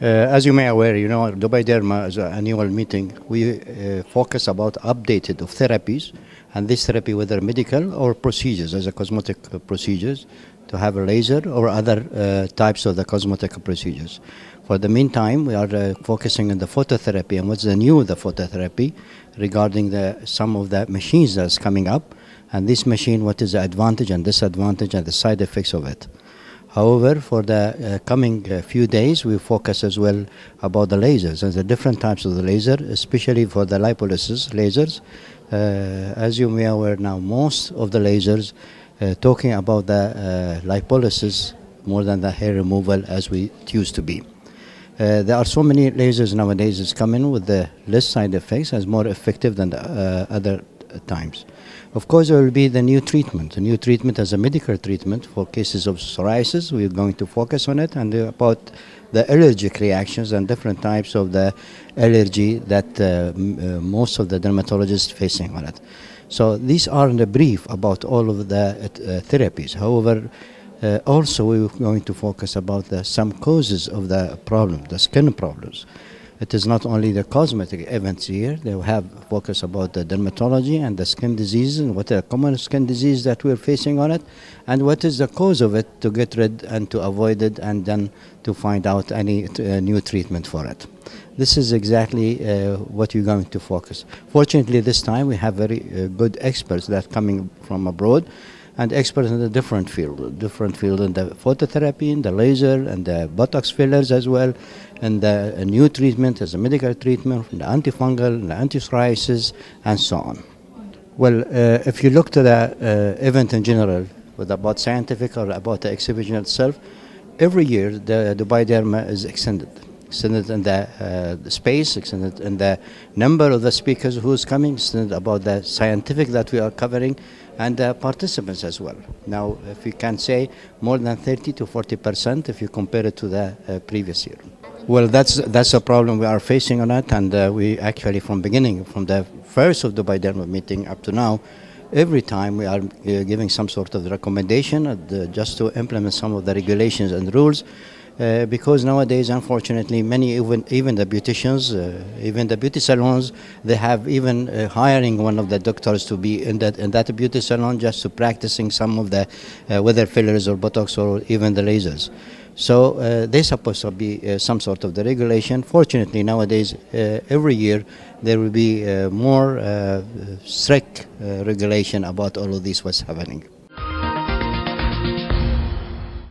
Uh, as you may aware, you know, Dubai Derma is an annual meeting. We uh, focus about updated of therapies and this therapy, whether medical or procedures, as a cosmetic procedures, to have a laser or other uh, types of the cosmetic procedures. For the meantime, we are uh, focusing on the phototherapy and what's the new the phototherapy regarding the some of the machines that's coming up and this machine, what is the advantage and disadvantage and the side effects of it. However, for the uh, coming uh, few days, we focus as well about the lasers and the different types of the laser, especially for the lipolysis lasers. Uh, as you may aware now, most of the lasers talking about the lipolysis more than the hair removal as we used to be. Uh, there are so many lasers nowadays come coming with the less side effects as more effective than the uh, other uh, times. Of course, there will be the new treatment. The new treatment as a medical treatment for cases of psoriasis. We're going to focus on it and about the allergic reactions and different types of the allergy that uh, uh, most of the dermatologists facing on it. So these are in the brief about all of the uh, uh therapies. However, uh, also we're going to focus about the, some causes of the problem, the skin problems. It is not only the cosmetic events here. They have focus about the dermatology and the skin diseases, and what are common skin disease that we're facing on it and what is the cause of it to get rid and to avoid it and then to find out any uh, new treatment for it. This is exactly uh, what we're going to focus. Fortunately, this time we have very uh, good experts that coming from abroad and experts in a different field, different field in the phototherapy, in the laser, and the Botox fillers as well, and the a new treatment as a medical treatment, the antifungal, the anti and so on. Well, uh, if you look to the uh, event in general, whether about scientific or about the exhibition itself, every year the Dubai Derma is extended. Extended in the, uh, the space, extended in the number of the speakers who's coming, extended about the scientific that we are covering, and uh, participants as well. Now, if we can say more than 30 to 40 percent if you compare it to the uh, previous year. Well, that's that's a problem we are facing on it, and uh, we actually from beginning, from the first of Dubai Derma meeting up to now, every time we are uh, giving some sort of recommendation the, uh, just to implement some of the regulations and rules uh, because nowadays, unfortunately, many even even the beauticians, uh, even the beauty salons, they have even uh, hiring one of the doctors to be in that in that beauty salon just to practicing some of the uh, whether fillers or botox or even the lasers. So uh, there's supposed to be uh, some sort of the regulation. Fortunately, nowadays, every year there will be more strict regulation about all of this what's happening.